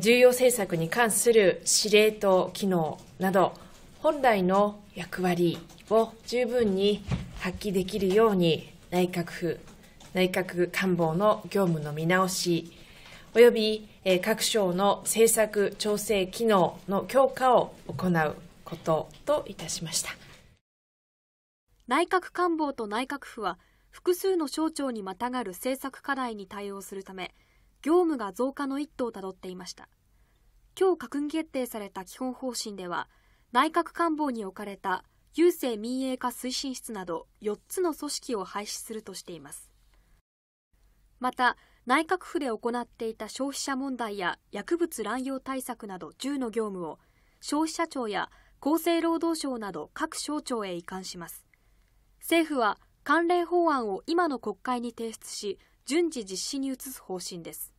重要政策に関する司令塔機能など、本来の役割を十分に発揮できるように、内閣府、内閣官房の業務の見直し、および各省の政策調整機能の強化を行うことといたしました。内閣官房と内閣府は、複数の省庁にまたがる政策課題に対応するため、業務が増加の一途をたどっていました今日閣議決定された基本方針では内閣官房に置かれた郵政民営化推進室など4つの組織を廃止するとしていますまた内閣府で行っていた消費者問題や薬物乱用対策など10の業務を消費者庁や厚生労働省など各省庁へ移管します政府は関連法案を今の国会に提出し順次実施に移す方針です